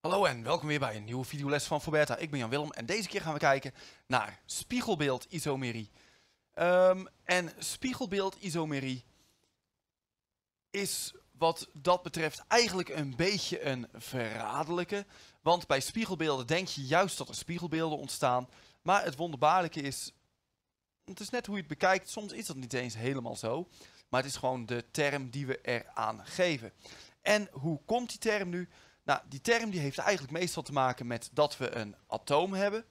Hallo en welkom weer bij een nieuwe videoles van Forberta. Ik ben Jan Willem en deze keer gaan we kijken naar spiegelbeeld isomerie. Ehm, en spiegelbeeld isomerie is wat dat betreft eigenlijk een beetje een verraderlijke. Want bij spiegelbeelden denk je juist dat er spiegelbeelden ontstaan. Maar het wonderbaarlijke is, het is net hoe je het bekijkt, soms is dat niet eens helemaal zo. Maar het is gewoon de term die we eraan geven. En hoe komt die term nu? Nou, die term die heeft eigenlijk meestal te maken met dat we een atoom hebben.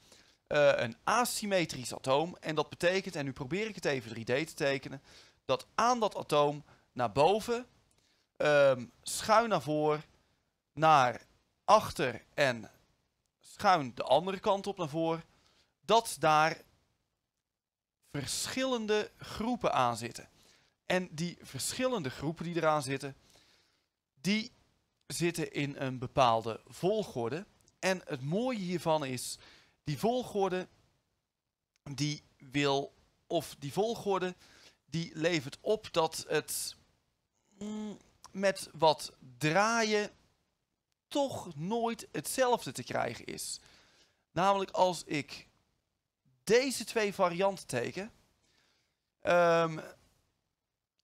Eh, een asymmetrisch atoom. En dat betekent, en nu probeer ik het even 3D te tekenen, dat aan dat atoom naar boven, ehm, schuin naar voren, naar achter en schuin de andere kant op naar voren, dat daar verschillende groepen aan zitten. En die verschillende groepen die eraan zitten, die zitten in een bepaalde volgorde. En het mooie hiervan is, die volgorde die wil, of die volgorde die levert op dat het mm, met wat draaien toch nooit hetzelfde te krijgen is. Namelijk als ik deze twee varianten teken. Eén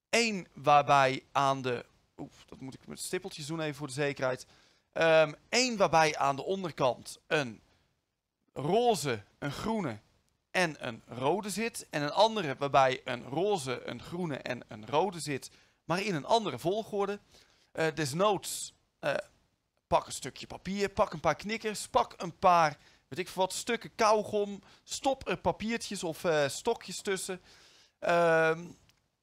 ehm, waarbij aan de dat moet ik met stippeltjes doen even voor de zekerheid. Eén ehm, waarbij aan de onderkant een roze, een groene en een rode zit. En een andere waarbij een roze, een groene en een rode zit. Maar in een andere volgorde. Uh, desnoods eh, pak een stukje papier, pak een paar knikkers, pak een paar, weet ik wat, stukken kauwgom. Stop er papiertjes of eh, stokjes tussen. Ehm,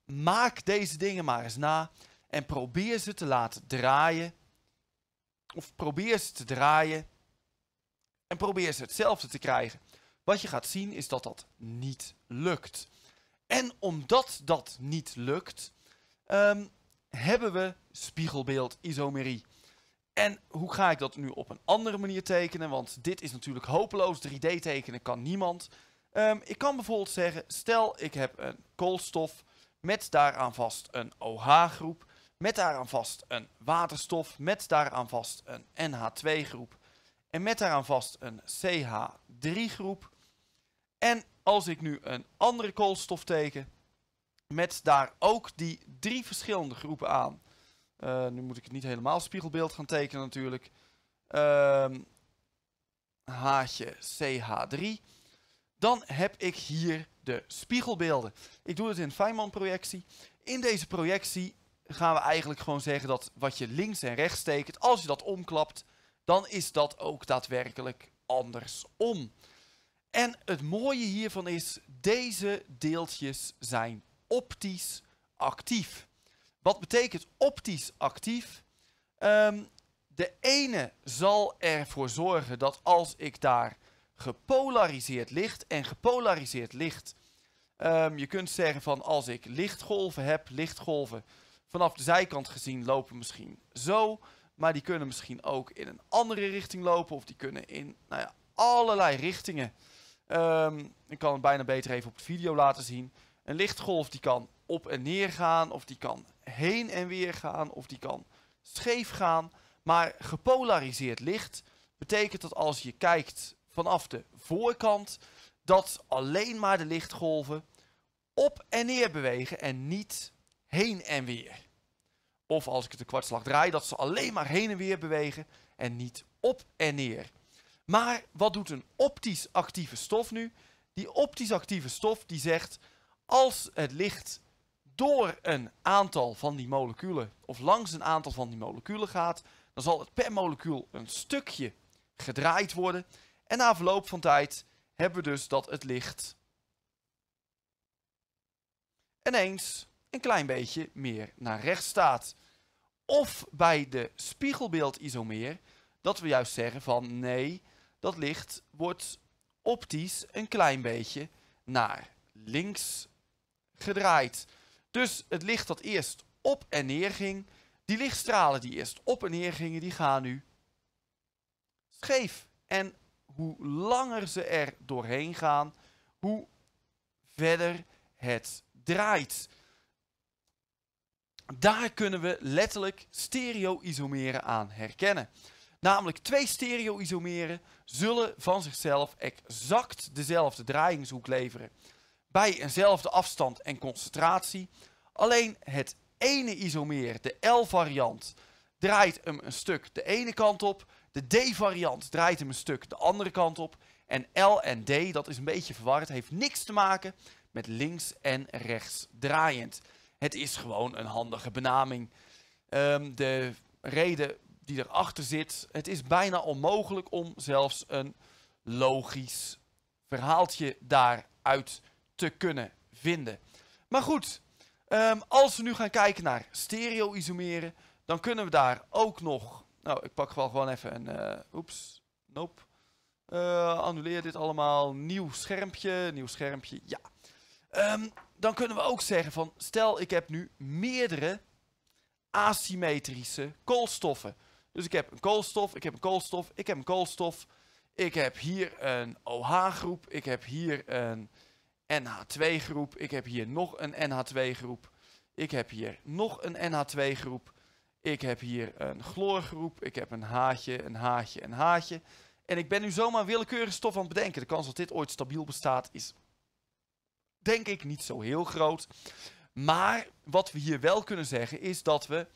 maak deze dingen maar eens na en probeer ze te laten draaien. Of probeer ze te draaien en probeer ze hetzelfde te krijgen. Wat je gaat zien is dat dat niet lukt. En omdat dat niet lukt, ehm, hebben we spiegelbeeld isomerie. En hoe ga ik dat nu op een andere manier tekenen? Want dit is natuurlijk hopeloos. 3D tekenen kan niemand. Ehm, ik kan bijvoorbeeld zeggen, stel ik heb een koolstof met daaraan vast een OH-groep. Met daaraan vast een waterstof, met daaraan vast een NH2-groep en met daaraan vast een CH3-groep. En als ik nu een andere koolstof teken, met daar ook die drie verschillende groepen aan. Eh, nu moet ik het niet helemaal spiegelbeeld gaan tekenen natuurlijk. Um, ehm, haatje CH3. Dan heb ik hier de spiegelbeelden. Ik doe het in Feynman-projectie. In deze projectie gaan we eigenlijk gewoon zeggen dat wat je links en rechts tekent, als je dat omklapt, dan is dat ook daadwerkelijk andersom. En het mooie hiervan is, deze deeltjes zijn optisch actief. Wat betekent optisch actief? Ehm, de ene zal ervoor zorgen dat als ik daar gepolariseerd licht en gepolariseerd licht. Ehm, je kunt zeggen van als ik lichtgolven heb, lichtgolven vanaf de zijkant gezien lopen misschien zo. Maar die kunnen misschien ook in een andere richting lopen. Of die kunnen in nou ja, allerlei richtingen. Ehm, ik kan het bijna beter even op de video laten zien. Een lichtgolf die kan op en neer gaan. Of die kan heen en weer gaan. Of die kan scheef gaan. Maar gepolariseerd licht betekent dat als je kijkt vanaf de voorkant. Dat alleen maar de lichtgolven op en neer bewegen en niet heen en weer. Of als ik het een kwartslag draai, dat ze alleen maar heen en weer bewegen en niet op en neer. Maar wat doet een optisch actieve stof nu? Die optisch actieve stof die zegt, als het licht door een aantal van die moleculen of langs een aantal van die moleculen gaat, dan zal het per molecuul een stukje gedraaid worden. En na verloop van tijd hebben we dus dat het licht ineens een klein beetje meer naar rechts staat. Of bij de spiegelbeeld spiegelbeeldisomeer, dat we juist zeggen van nee, dat licht wordt optisch een klein beetje naar links gedraaid. Dus het licht dat eerst op en neer ging, die lichtstralen die eerst op en neer gingen, die gaan nu scheef. En hoe langer ze er doorheen gaan, hoe verder het draait daar kunnen we letterlijk stereoisomeren aan herkennen. Namelijk twee stereoisomeren zullen van zichzelf exact dezelfde draaiingshoek leveren bij eenzelfde afstand en concentratie. Alleen het ene isomeer, de L-variant, draait hem een stuk de ene kant op. De D-variant draait hem een stuk de andere kant op. En L en D, dat is een beetje verwarrend, heeft niks te maken met links en rechts draaiend. Het is gewoon een handige benaming. Ehm, de reden die erachter zit, het is bijna onmogelijk om zelfs een logisch verhaaltje daaruit te kunnen vinden. Maar goed, ehm, als we nu gaan kijken naar stereo-isomeren, dan kunnen we daar ook nog... Nou, ik pak wel gewoon even een... Uh, oeps, nope. Eh, annuleer dit allemaal. Nieuw schermpje, nieuw schermpje, ja. Ehm, dan kunnen we ook zeggen van, stel ik heb nu meerdere asymmetrische koolstoffen. Dus ik heb een koolstof, ik heb een koolstof, ik heb een koolstof. Ik heb hier een OH-groep, ik heb hier een NH2-groep, ik heb hier nog een NH2-groep. Ik heb hier nog een NH2-groep. Ik heb hier een chloorgroep, ik heb een haatje, een haatje, een haatje. En ik ben nu zomaar willekeurige stof aan het bedenken. De kans dat dit ooit stabiel bestaat is denk ik niet zo heel groot. Maar wat we hier wel kunnen zeggen is dat we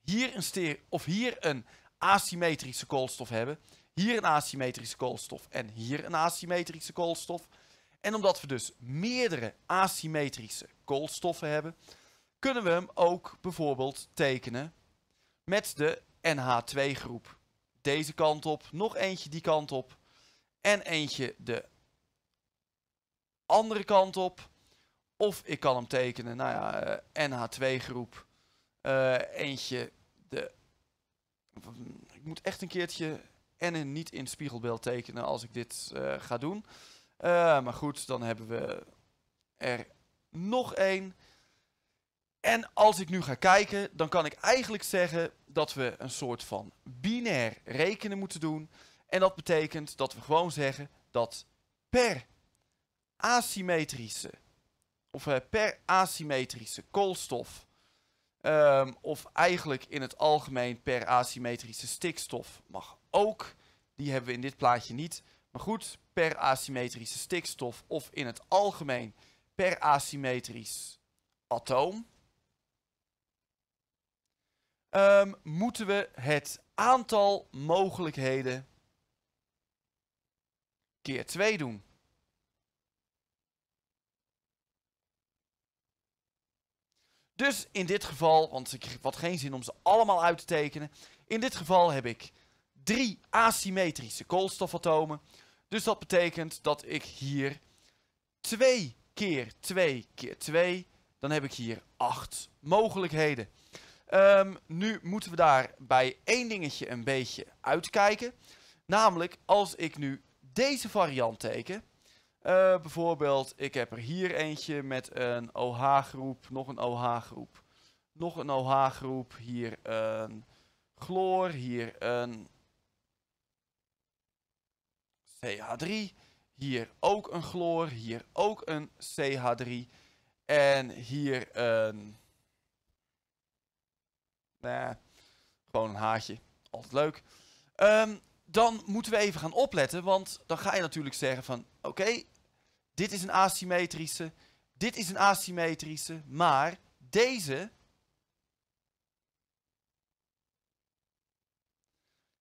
hier een, of hier een asymmetrische koolstof hebben. Hier een asymmetrische koolstof en hier een asymmetrische koolstof. En omdat we dus meerdere asymmetrische koolstoffen hebben, kunnen we hem ook bijvoorbeeld tekenen met de NH2-groep. Deze kant op, nog eentje die kant op en eentje de andere kant op. Of ik kan hem tekenen, nou ja, eh, NH2 groep. Eh, eentje, de... Ik moet echt een keertje en niet in spiegelbeeld tekenen als ik dit eh, ga doen. maar goed, dan hebben we er nog één. En als ik nu ga kijken, dan kan ik eigenlijk zeggen dat we een soort van binair rekenen moeten doen. En dat betekent dat we gewoon zeggen dat per asymmetrische of eh, per asymmetrische koolstof. Ehm, of eigenlijk in het algemeen per asymmetrische stikstof mag ook. Die hebben we in dit plaatje niet. Maar goed, per asymmetrische stikstof of in het algemeen per asymmetrisch atoom. Ehm, moeten we het aantal mogelijkheden keer 2 doen. Dus in dit geval, want ik had geen zin om ze allemaal uit te tekenen. In dit geval heb ik drie asymmetrische koolstofatomen. Dus dat betekent dat ik hier 2 keer 2 keer 2, dan heb ik hier 8 mogelijkheden. Ehm, nu moeten we daar bij één dingetje een beetje uitkijken. Namelijk, als ik nu deze variant teken, eh, bijvoorbeeld, ik heb er hier eentje met een OH-groep, nog een OH-groep, nog een OH-groep, hier een chloor, hier een CH3, hier ook een chloor, hier ook een CH3 en hier een... Nah, gewoon een haartje. Altijd leuk. Ehm, dan moeten we even gaan opletten, want dan ga je natuurlijk zeggen van... Oké, dit is een asymmetrische. Dit is een asymmetrische. Maar deze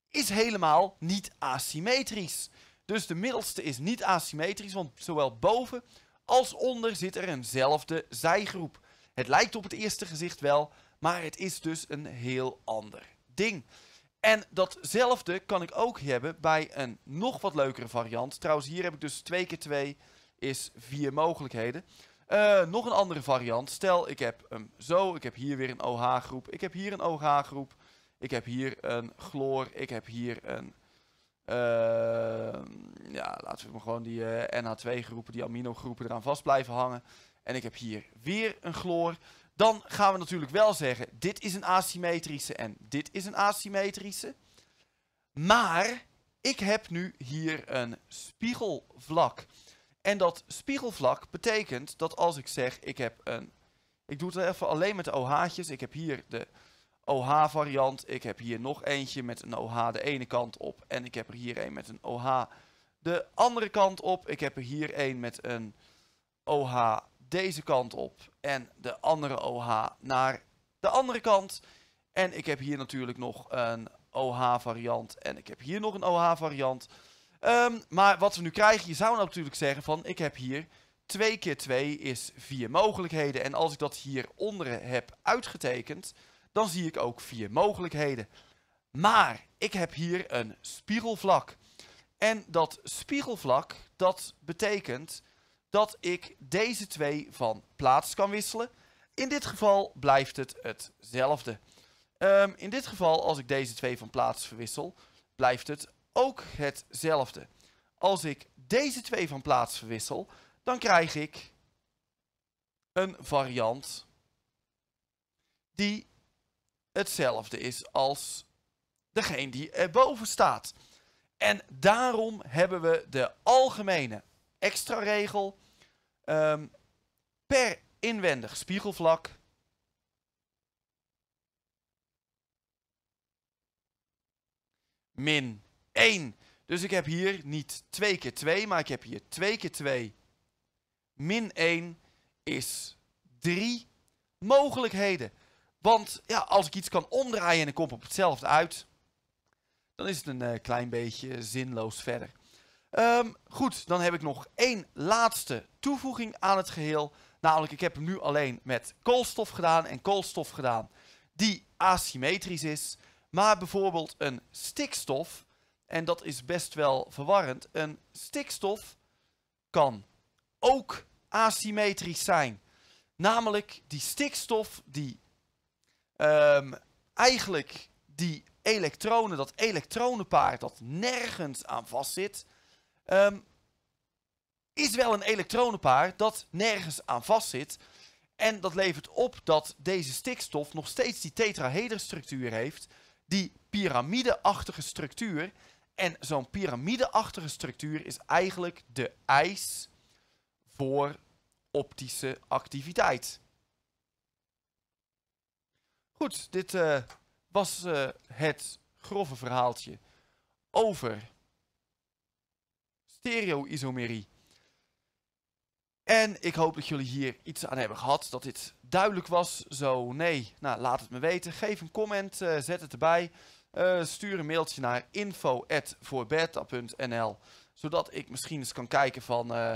is helemaal niet asymmetrisch. Dus de middelste is niet asymmetrisch, want zowel boven als onder zit er eenzelfde zijgroep. Het lijkt op het eerste gezicht wel, maar het is dus een heel ander ding. En datzelfde kan ik ook hebben bij een nog wat leukere variant. Trouwens, hier heb ik dus 2 keer 2 is vier mogelijkheden. Eh, nog een andere variant. Stel, ik heb hem zo. Ik heb hier weer een OH-groep. Ik heb hier een OH-groep. Ik heb hier een chloor. Ik heb hier een... Eh, ja, laten we gewoon die eh, NH2-groepen, die aminogroepen eraan vast blijven hangen. En ik heb hier weer een chloor. Dan gaan we natuurlijk wel zeggen, dit is een asymmetrische en dit is een asymmetrische. Maar ik heb nu hier een spiegelvlak. En dat spiegelvlak betekent dat als ik zeg, ik heb een... Ik doe het even alleen met de OH'tjes. Ik heb hier de OH-variant. Ik heb hier nog eentje met een OH de ene kant op. En ik heb er hier een met een OH de andere kant op. Ik heb er hier een met een OH deze kant op. En de andere OH naar de andere kant. En ik heb hier natuurlijk nog een OH-variant. En ik heb hier nog een OH-variant. Ehm, maar wat we nu krijgen, je zou natuurlijk zeggen van ik heb hier 2 keer 2 is 4 mogelijkheden. En als ik dat hieronder heb uitgetekend, dan zie ik ook 4 mogelijkheden. Maar ik heb hier een spiegelvlak. En dat spiegelvlak, dat betekent dat ik deze twee van plaats kan wisselen. In dit geval blijft het hetzelfde. Ehm, in dit geval, als ik deze twee van plaats verwissel, blijft het ook hetzelfde. Als ik deze twee van plaats verwissel, dan krijg ik een variant die hetzelfde is als degene die erboven staat. En daarom hebben we de algemene extra regel ehm, per inwendig spiegelvlak min 1. Dus ik heb hier niet 2 keer 2, maar ik heb hier 2 keer 2 min 1 is 3 mogelijkheden. Want ja, als ik iets kan omdraaien en ik kom op hetzelfde uit, dan is het een eh, klein beetje zinloos verder. Ehm, goed, dan heb ik nog één laatste toevoeging aan het geheel. Namelijk, ik heb hem nu alleen met koolstof gedaan en koolstof gedaan die asymmetrisch is. Maar bijvoorbeeld een stikstof en dat is best wel verwarrend, een stikstof kan ook asymmetrisch zijn. Namelijk die stikstof die ehm, eigenlijk die elektronen, dat elektronenpaar dat nergens aan vastzit, um, is wel een elektronenpaar dat nergens aan vastzit. En dat levert op dat deze stikstof nog steeds die structuur heeft, die piramideachtige structuur. En zo'n piramideachtige structuur is eigenlijk de ijs voor optische activiteit. Goed, dit eh, was eh, het grove verhaaltje over stereoisomerie. En ik hoop dat jullie hier iets aan hebben gehad, dat dit duidelijk was. Zo, nee, nou laat het me weten. Geef een comment, uh, zet het erbij. Eh, stuur een mailtje naar info.voorbeta.nl zodat ik misschien eens kan kijken van eh,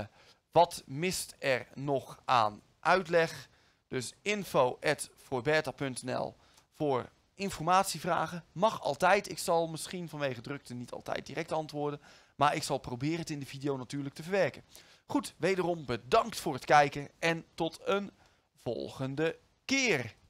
wat mist er nog aan uitleg. Dus info.voorbeta.nl voor informatievragen. Mag altijd. Ik zal misschien vanwege drukte niet altijd direct antwoorden. Maar ik zal proberen het in de video natuurlijk te verwerken. Goed, wederom bedankt voor het kijken en tot een volgende keer.